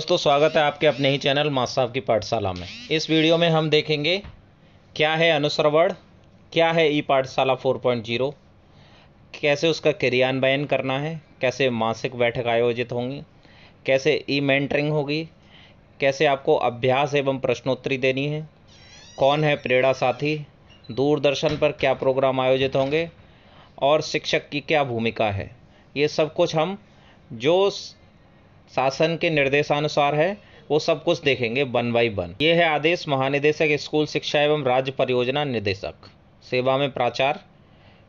दोस्तों स्वागत है आपके अपने ही चैनल मास्टर साहब की पाठशाला में इस वीडियो में हम देखेंगे क्या है अनुसरवण क्या है ई पाठशाला 4.0 कैसे उसका क्रियान्वयन करना है कैसे मासिक बैठक आयोजित होंगी कैसे ई मेंटरिंग होगी कैसे आपको अभ्यास एवं प्रश्नोत्तरी देनी है कौन है प्रेरणा साथी दूरदर्शन पर क्या प्रोग्राम आयोजित होंगे और शिक्षक की क्या भूमिका है ये सब कुछ हम जो शासन के निर्देशानुसार है वो सब कुछ देखेंगे वन बाई वन ये है आदेश महानिदेशक स्कूल शिक्षा एवं राज्य परियोजना निदेशक सेवा में प्राचार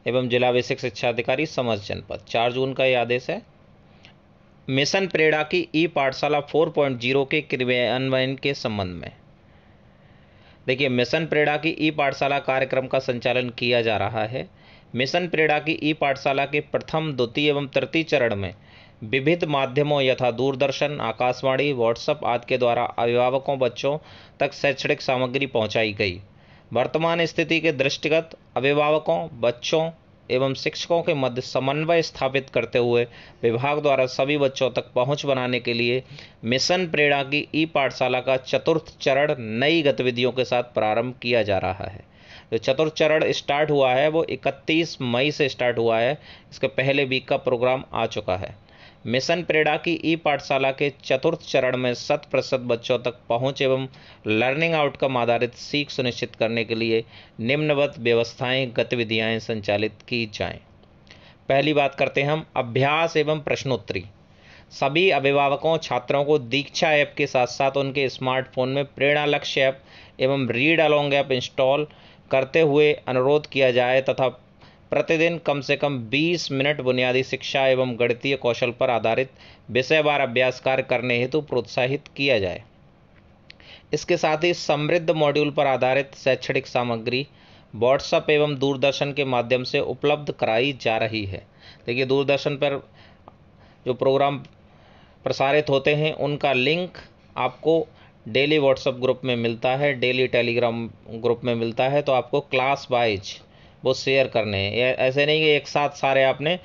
एवं जिला बेसिक शिक्षा अधिकारी समस्त जनपद चार जून का ये आदेश है मिशन प्रेरणा की ई पाठशाला 4.0 के क्रियान्वयन के संबंध में देखिए मिशन प्रेरणा की ई पाठशाला कार्यक्रम का संचालन किया जा रहा है मिशन प्रेरणा की ई पाठशाला के प्रथम द्वितीय एवं तृतीय चरण में विविध माध्यमों यथा दूरदर्शन आकाशवाणी व्हाट्सएप आदि के द्वारा अभिभावकों बच्चों तक शैक्षणिक सामग्री पहुंचाई गई वर्तमान स्थिति के दृष्टिगत अभिभावकों बच्चों एवं शिक्षकों के मध्य समन्वय स्थापित करते हुए विभाग द्वारा सभी बच्चों तक पहुंच बनाने के लिए मिशन प्रेरणा की ई पाठशाला का चतुर्थ चरण नई गतिविधियों के साथ प्रारंभ किया जा रहा है जो चतुर्थ चरण स्टार्ट हुआ है वो 31 मई से स्टार्ट हुआ है इसके पहले वीक का प्रोग्राम आ चुका है मिशन प्रेरणा की ई पाठशाला के चतुर्थ चरण में शत प्रतिशत बच्चों तक पहुंच एवं लर्निंग आउटकम आधारित सीख सुनिश्चित करने के लिए निम्नवत व्यवस्थाएं गतिविधियां संचालित की जाएं। पहली बात करते हैं हम अभ्यास एवं प्रश्नोत्तरी सभी अभिभावकों छात्रों को दीक्षा ऐप के साथ साथ उनके स्मार्टफोन में प्रेरणा लक्ष्य ऐप एवं रीड अलोंग ऐप इंस्टॉल करते हुए अनुरोध किया जाए तथा प्रतिदिन कम से कम 20 मिनट बुनियादी शिक्षा एवं गणितीय कौशल पर आधारित विषयवार अभ्यास कार्य करने हेतु प्रोत्साहित किया जाए इसके साथ ही समृद्ध मॉड्यूल पर आधारित शैक्षणिक सामग्री व्हाट्सअप एवं दूरदर्शन के माध्यम से उपलब्ध कराई जा रही है देखिए दूरदर्शन पर जो प्रोग्राम प्रसारित होते हैं उनका लिंक आपको डेली व्हाट्सएप ग्रुप में मिलता है डेली टेलीग्राम ग्रुप में मिलता है तो आपको क्लास वाइज वो शेयर करने हैं ऐसे नहीं कि एक साथ सारे आपने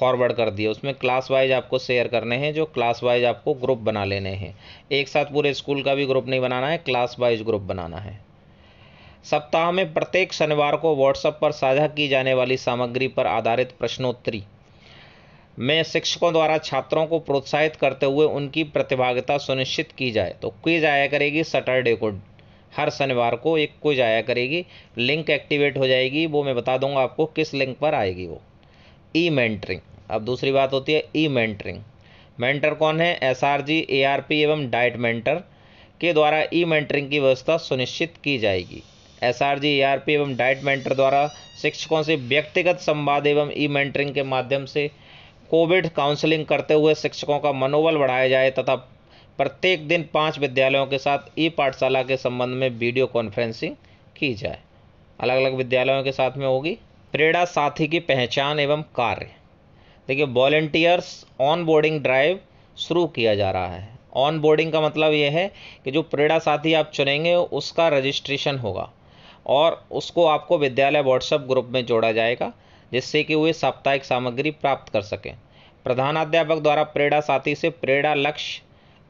फॉरवर्ड कर दिए उसमें क्लास वाइज आपको शेयर करने हैं जो क्लास वाइज आपको ग्रुप बना लेने हैं एक साथ पूरे स्कूल का भी ग्रुप नहीं बनाना है क्लास वाइज ग्रुप बनाना है सप्ताह में प्रत्येक शनिवार को व्हाट्सएप पर साझा की जाने वाली सामग्री पर आधारित प्रश्नोत्तरी में शिक्षकों द्वारा छात्रों को प्रोत्साहित करते हुए उनकी प्रतिभागिता सुनिश्चित की जाए तो की आया करेगी सैटरडे को हर शनिवार को एक क्विज आया करेगी लिंक एक्टिवेट हो जाएगी वो मैं बता दूंगा आपको किस लिंक पर आएगी वो ई मेंटरिंग अब दूसरी बात होती है ई मेंटरिंग मेंटर कौन है S R G A R P एवं डाइट मेंटर के द्वारा ई मेंटरिंग की व्यवस्था सुनिश्चित की जाएगी S R G A R P एवं डाइट मेंटर द्वारा शिक्षकों से व्यक्तिगत संवाद एवं ई मेंटरिंग के माध्यम से कोविड काउंसलिंग करते हुए शिक्षकों का मनोबल बढ़ाया जाए तथा प्रत्येक दिन पांच विद्यालयों के साथ ई पाठशाला के संबंध में वीडियो कॉन्फ्रेंसिंग की जाए अलग अलग विद्यालयों के साथ में होगी प्रेरणा साथी की पहचान एवं कार्य देखिए वॉलेंटियर्स ऑन बोर्डिंग ड्राइव शुरू किया जा रहा है ऑन बोर्डिंग का मतलब यह है कि जो प्रेरणा साथी आप चुनेंगे उसका रजिस्ट्रेशन होगा और उसको आपको विद्यालय व्हाट्सएप ग्रुप में जोड़ा जाएगा जिससे कि वे साप्ताहिक सामग्री प्राप्त कर सकें प्रधानाध्यापक द्वारा प्रेरणा साथी से प्रेरणा Lakshya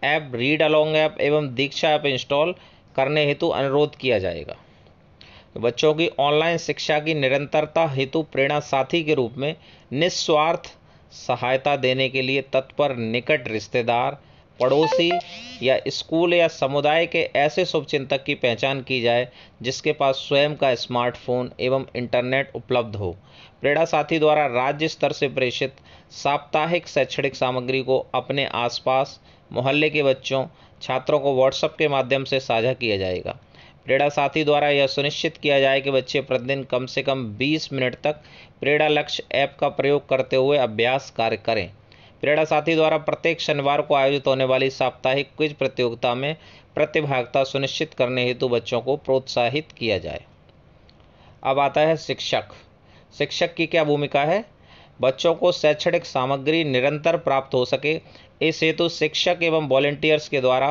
app read along app एवं दीक्षा ऐप इंस्टॉल करने हेतु अनुरोध किया जाएगा बच्चों की ऑनलाइन शिक्षा की निरंतरता हेतु प्रेरणा साथी के रूप में निस्वार्थ सहायता देने के लिए तत्पर निकट रिश्तेदार पड़ोसी या स्कूल या समुदाय के ऐसे शुभचिंतक की पहचान की जाए जिसके पास स्वयं का स्मार्टफोन एवं इंटरनेट उपलब्ध हो प्रेरणा साथी द्वारा राज्य स्तर से प्रेषित साप्ताहिक शैक्षणिक सामग्री को अपने आसपास मोहल्ले के बच्चों छात्रों को व्हाट्सएप के माध्यम से साझा किया जाएगा प्रेरणा साथी द्वारा यह सुनिश्चित किया जाए कि बच्चे प्रतिदिन कम से कम 20 मिनट तक प्रेरणा लक्ष्य ऐप का प्रयोग करते हुए अभ्यास कार्य करें प्रेरणा साथी द्वारा प्रत्येक शनिवार को आयोजित होने वाली साप्ताहिक क्विज प्रतियोगिता में प्रतिभागिता सुनिश्चित करने हेतु बच्चों को प्रोत्साहित किया जाए अब आता है शिक्षक शिक्षक की क्या भूमिका है बच्चों को शैक्षणिक सामग्री निरंतर प्राप्त हो सके इस हेतु तो शिक्षक एवं वॉलेंटियर्स के द्वारा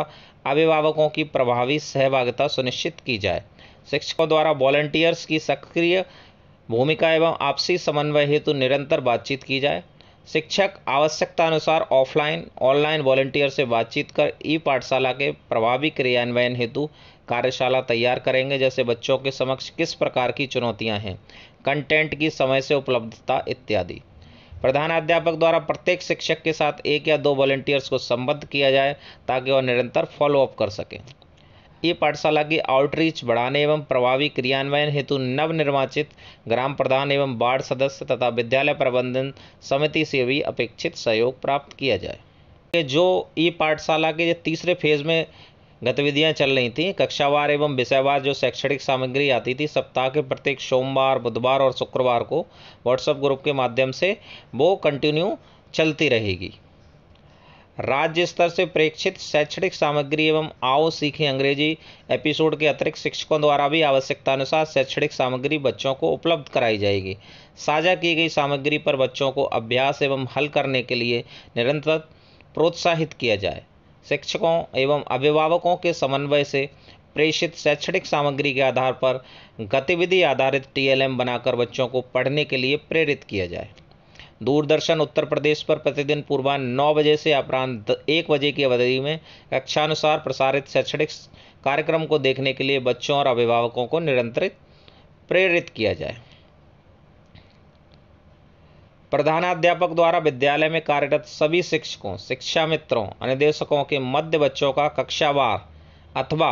अभिभावकों की प्रभावी सहभागिता सुनिश्चित की जाए शिक्षकों द्वारा वॉलेंटियर्स की सक्रिय भूमिका एवं आपसी समन्वय हेतु निरंतर बातचीत की जाए शिक्षक आवश्यकता अनुसार ऑफलाइन ऑनलाइन वॉलेंटियर से बातचीत कर ई पाठशाला के प्रभावी क्रियान्वयन हेतु कार्यशाला तैयार करेंगे जैसे बच्चों के समक्ष किस प्रकार की चुनौतियां हैं कंटेंट की समय से उपलब्धता इत्यादि प्रधानाध्यापक द्वारा प्रत्येक शिक्षक के साथ एक या दो वॉलेंटियर्स को संबद्ध किया जाए ताकि वह निरंतर फॉलोअप कर सकें ये पाठशाला की आउटरीच बढ़ाने एवं प्रभावी क्रियान्वयन हेतु नवनिर्वाचित ग्राम प्रधान एवं वार्ड सदस्य तथा विद्यालय प्रबंधन समिति से भी अपेक्षित सहयोग प्राप्त किया जाए जो ई पाठशाला के तीसरे फेज में गतिविधियां चल रही थी कक्षावार एवं विषयवार जो शैक्षणिक सामग्री आती थी सप्ताह के प्रत्येक सोमवार बुधवार और शुक्रवार को व्हाट्सएप ग्रुप के माध्यम से वो कंटिन्यू चलती रहेगी राज्य स्तर से प्रेक्षित शैक्षणिक सामग्री एवं आओ सीखें अंग्रेजी एपिसोड के अतिरिक्त शिक्षकों द्वारा भी आवश्यकतानुसार शैक्षणिक सामग्री बच्चों को उपलब्ध कराई जाएगी साझा की गई सामग्री पर बच्चों को अभ्यास एवं हल करने के लिए निरंतर प्रोत्साहित किया जाए शिक्षकों एवं अभिभावकों के समन्वय से प्रेषित शैक्षणिक सामग्री के आधार पर गतिविधि आधारित टीएलएम बनाकर बच्चों को पढ़ने के लिए प्रेरित किया जाए दूरदर्शन उत्तर प्रदेश पर प्रतिदिन पूर्वान नौ बजे से अपराह्न एक बजे की अवधि में कक्षानुसार प्रसारित शैक्षणिक कार्यक्रम को देखने के लिए बच्चों और अभिभावकों को निरंतरित प्रेरित किया जाए प्रधानाध्यापक द्वारा विद्यालय में कार्यरत सभी शिक्षकों शिक्षा मित्रों अनिदेशकों के मध्य बच्चों का कक्षावार अथवा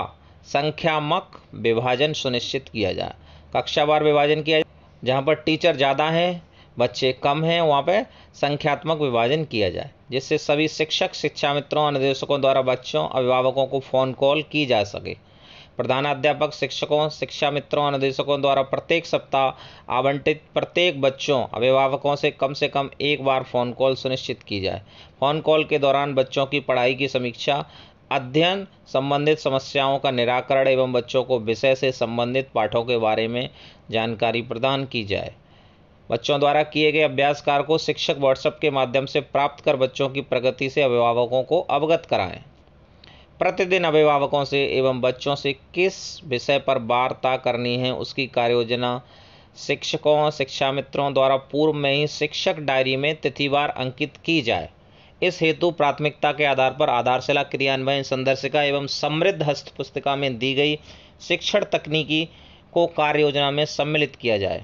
संख्यामक विभाजन सुनिश्चित किया जाए कक्षावार विभाजन किया जाए जहाँ पर टीचर ज़्यादा हैं बच्चे कम हैं वहाँ पर संख्यात्मक विभाजन किया जाए जिससे सभी शिक्षक शिक्षा मित्रों अनिदेशकों द्वारा बच्चों अभिभावकों को फ़ोन कॉल की जा सके प्रधानाध्यापक शिक्षकों शिक्षा मित्रों और निदेशकों द्वारा प्रत्येक सप्ताह आवंटित प्रत्येक बच्चों अभिभावकों से कम से कम एक बार फ़ोन कॉल सुनिश्चित की जाए फ़ोन कॉल के दौरान बच्चों की पढ़ाई की समीक्षा अध्ययन संबंधित समस्याओं का निराकरण एवं बच्चों को विषय से संबंधित पाठों के बारे में जानकारी प्रदान की जाए बच्चों द्वारा किए गए अभ्यास कार्य को शिक्षक व्हाट्सएप के माध्यम से प्राप्त कर बच्चों की प्रगति से अभिभावकों को अवगत कराएं प्रतिदिन अभिभावकों से एवं बच्चों से किस विषय पर वार्ता करनी है उसकी कार्ययोजना शिक्षकों शिक्षा मित्रों द्वारा पूर्व में ही शिक्षक डायरी में तिथिवार अंकित की जाए इस हेतु प्राथमिकता के आधार पर आधारशिला क्रियान्वयन संदर्शिका एवं समृद्ध हस्त पुस्तिका में दी गई शिक्षण तकनीकी को कार्य योजना में सम्मिलित किया जाए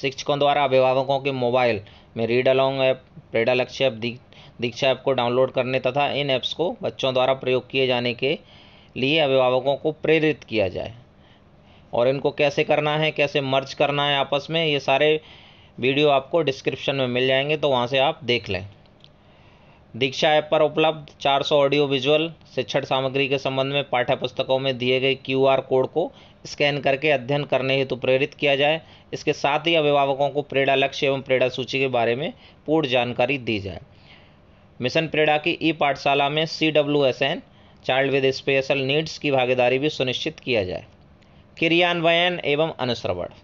शिक्षकों द्वारा अभिभावकों के मोबाइल में read along app Prerna Lakshya app Diksha app को डाउनलोड करने तथा इन ऐप्स को बच्चों द्वारा प्रयोग किए जाने के लिए अभिभावकों को प्रेरित किया जाए और इनको कैसे करना है कैसे मर्ज करना है आपस में ये सारे वीडियो आपको डिस्क्रिप्शन में मिल जाएंगे तो वहाँ से आप देख लें दीक्षा ऐप पर उपलब्ध 400 ऑडियो विजुअल शिक्षण सामग्री के संबंध में पाठ्य पुस्तकों में दिए गए आर कोड को स्कैन करके अध्ययन करने हेतु तो प्रेरित किया जाए इसके साथ ही अभिभावकों को प्रेरणा लक्ष्य एवं प्रेरणा सूची के बारे में पूर्ण जानकारी दी जाए मिशन प्रेरणा की ई पाठशाला में C W S N child with special needs की भागीदारी भी सुनिश्चित किया जाए क्रियान्वयन एवं अनुश्रवण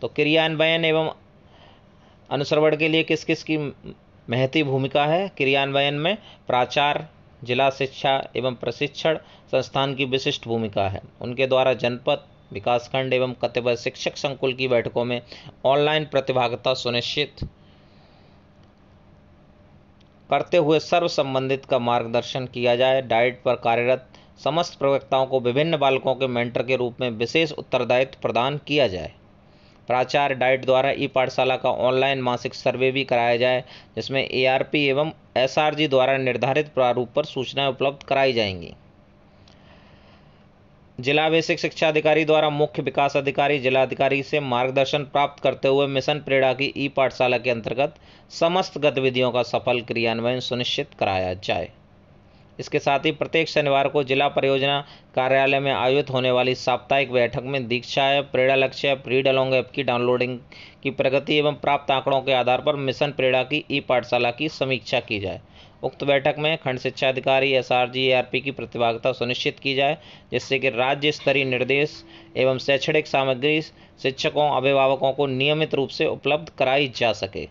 तो क्रियान्वयन एवं अनुश्रवण के लिए किस किस की महती भूमिका है क्रियान्वयन में प्राचार जिला शिक्षा एवं प्रशिक्षण संस्थान की विशिष्ट भूमिका है उनके द्वारा जनपद विकासखंड एवं कतिपय शिक्षक संकुल की बैठकों में ऑनलाइन प्रतिभागिता सुनिश्चित करते हुए सर्व संबंधित का मार्गदर्शन किया जाए डाइट पर कार्यरत समस्त प्रवक्ताओं को विभिन्न बालकों के मेंटर के रूप में विशेष उत्तरदायित्व प्रदान किया जाए प्राचार्य डाइट द्वारा ई पाठशाला का ऑनलाइन मासिक सर्वे भी कराया जाए जिसमें एआरपी एवं एसआरजी द्वारा निर्धारित प्रारूप पर सूचनाएं उपलब्ध कराई जाएंगी जिला बेसिक शिक्षा अधिकारी द्वारा मुख्य विकास अधिकारी जिलाधिकारी से मार्गदर्शन प्राप्त करते हुए मिशन प्रेरणा की ई पाठशाला के अंतर्गत समस्त गतिविधियों का सफल क्रियान्वयन सुनिश्चित कराया जाए इसके साथ ही प्रत्येक शनिवार को जिला परियोजना कार्यालय में आयोजित होने वाली साप्ताहिक बैठक में दीक्षा app Prerna Lakshya app read along app की डाउनलोडिंग की प्रगति एवं प्राप्त आंकड़ों के आधार पर मिशन प्रेरणा की ई पाठशाला की समीक्षा की जाए उक्त बैठक में खंड शिक्षा अधिकारी S R G R P की प्रतिभागिता सुनिश्चित की जाए जिससे कि राज्य स्तरीय निर्देश एवं शैक्षणिक सामग्री शिक्षकों अभिभावकों को नियमित रूप से उपलब्ध कराई जा सके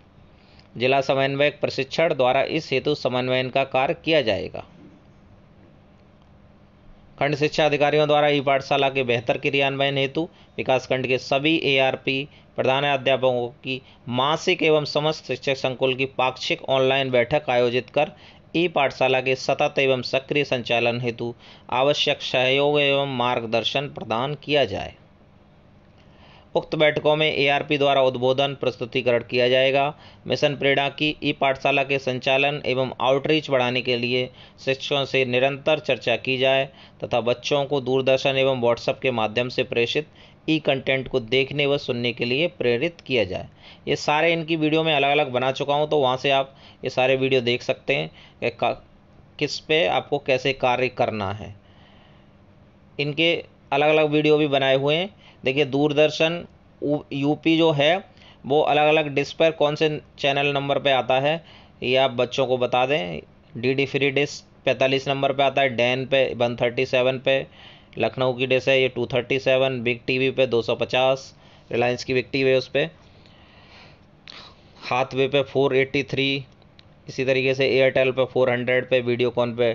जिला समन्वयक प्रशिक्षण द्वारा इस हेतु समन्वयन का कार्य किया जाएगा खंड शिक्षा अधिकारियों द्वारा ई पाठशाला के बेहतर क्रियान्वयन हेतु विकासखंड के सभी एआरपी अध्यापकों की मासिक एवं समस्त शिक्षक संकुल की पाक्षिक ऑनलाइन बैठक आयोजित कर ई पाठशाला के सतत एवं सक्रिय संचालन हेतु आवश्यक सहयोग एवं मार्गदर्शन प्रदान किया जाए उक्त बैठकों में एआरपी द्वारा उद्बोधन प्रस्तुतिकरण किया जाएगा मिशन प्रेरणा की ई पाठशाला के संचालन एवं आउटरीच बढ़ाने के लिए शिक्षकों से निरंतर चर्चा की जाए तथा बच्चों को दूरदर्शन एवं व्हाट्सएप के माध्यम से प्रेषित ई कंटेंट को देखने व सुनने के लिए प्रेरित किया जाए ये सारे इनकी वीडियो में अलग अलग बना चुका हूँ तो वहाँ से आप ये सारे वीडियो देख सकते हैं कि किस पे आपको कैसे कार्य करना है इनके अलग अलग वीडियो भी बनाए हुए हैं देखिए दूरदर्शन यूपी जो है वो अलग अलग डिस्क पर कौन से चैनल नंबर पे आता है ये आप बच्चों को बता दें डी डी फ्री डिश पैंतालीस नंबर पे आता है डैन पे वन थर्टी सेवन पे लखनऊ की डिश है ये two thirty seven big T V पे दो सौ पचास रिलायंस की बिग वी है उस पर हाथवे पे फोर एट्टी थ्री इसी तरीके से एयरटेल पे 400 पे वीडियोकॉन पे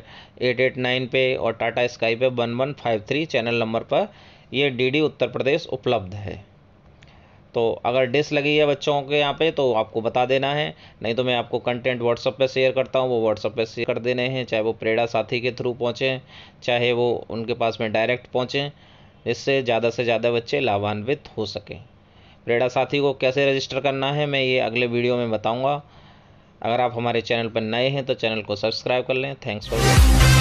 889 पे और टाटा स्काई पे 1153 चैनल नंबर पर ये डीडी उत्तर प्रदेश उपलब्ध है तो अगर डिस लगी है बच्चों के यहाँ पे तो आपको बता देना है नहीं तो मैं आपको कंटेंट व्हाट्सअप पे शेयर करता हूँ वो व्हाट्सअप पे शेयर कर देने हैं चाहे वो प्रेड़ा साथी के थ्रू पहुँचें चाहे वो उनके पास में डायरेक्ट पहुँचें इससे ज़्यादा से ज़्यादा बच्चे लाभान्वित हो सकें प्रेड़ा साथी को कैसे रजिस्टर करना है मैं ये अगले वीडियो में बताऊँगा अगर आप हमारे चैनल पर नए हैं तो चैनल को सब्सक्राइब कर लें थैंक्स फॉर वॉचिंग